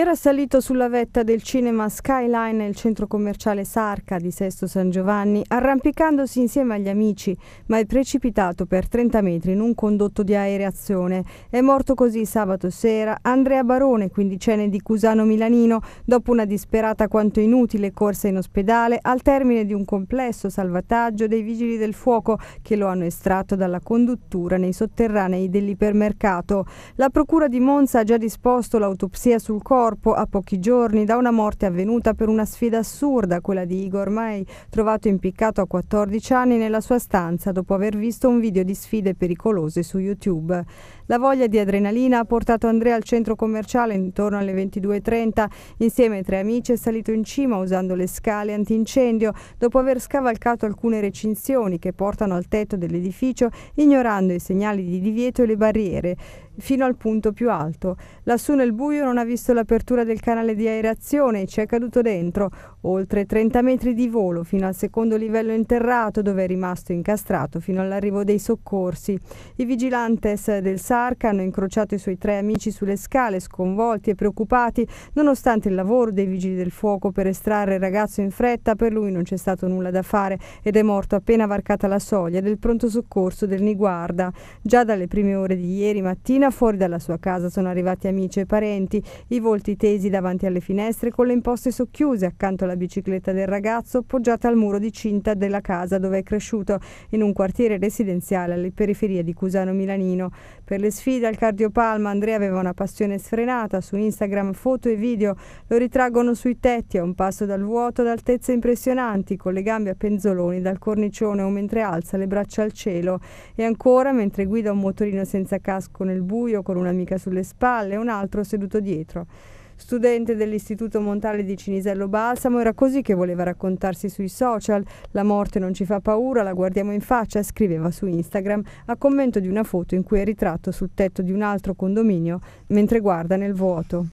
Era salito sulla vetta del cinema Skyline nel centro commerciale Sarca di Sesto San Giovanni, arrampicandosi insieme agli amici, ma è precipitato per 30 metri in un condotto di aereazione. È morto così sabato sera Andrea Barone, quindicenne di Cusano Milanino, dopo una disperata quanto inutile corsa in ospedale al termine di un complesso salvataggio dei vigili del fuoco che lo hanno estratto dalla conduttura nei sotterranei dell'ipermercato. La procura di Monza ha già disposto l'autopsia sul corpo corpo a pochi giorni da una morte avvenuta per una sfida assurda, quella di Igor May, trovato impiccato a 14 anni nella sua stanza dopo aver visto un video di sfide pericolose su YouTube. La voglia di adrenalina ha portato Andrea al centro commerciale intorno alle 22.30. Insieme ai tre amici è salito in cima usando le scale antincendio dopo aver scavalcato alcune recinzioni che portano al tetto dell'edificio ignorando i segnali di divieto e le barriere fino al punto più alto. Lassù nel buio non ha visto l'apertura del canale di aerazione e ci è caduto dentro, oltre 30 metri di volo fino al secondo livello interrato dove è rimasto incastrato fino all'arrivo dei soccorsi. I vigilantes del SARC hanno incrociato i suoi tre amici sulle scale, sconvolti e preoccupati, nonostante il lavoro dei vigili del fuoco per estrarre il ragazzo in fretta, per lui non c'è stato nulla da fare ed è morto appena varcata la soglia del pronto soccorso del Niguarda. Già dalle prime ore di ieri mattina mattina fuori dalla sua casa sono arrivati amici e parenti, i volti tesi davanti alle finestre con le imposte socchiuse accanto alla bicicletta del ragazzo poggiata al muro di cinta della casa dove è cresciuto, in un quartiere residenziale alle periferie di Cusano Milanino. Per le sfide al cardiopalma Andrea aveva una passione sfrenata, su Instagram foto e video lo ritraggono sui tetti a un passo dal vuoto ad altezze impressionanti, con le gambe a penzoloni dal cornicione o mentre alza le braccia al cielo. E ancora, mentre guida un motorino senza casco nel buio, buio con un'amica sulle spalle e un altro seduto dietro. Studente dell'Istituto Montale di Cinisello Balsamo, era così che voleva raccontarsi sui social. La morte non ci fa paura, la guardiamo in faccia, scriveva su Instagram a commento di una foto in cui è ritratto sul tetto di un altro condominio mentre guarda nel vuoto.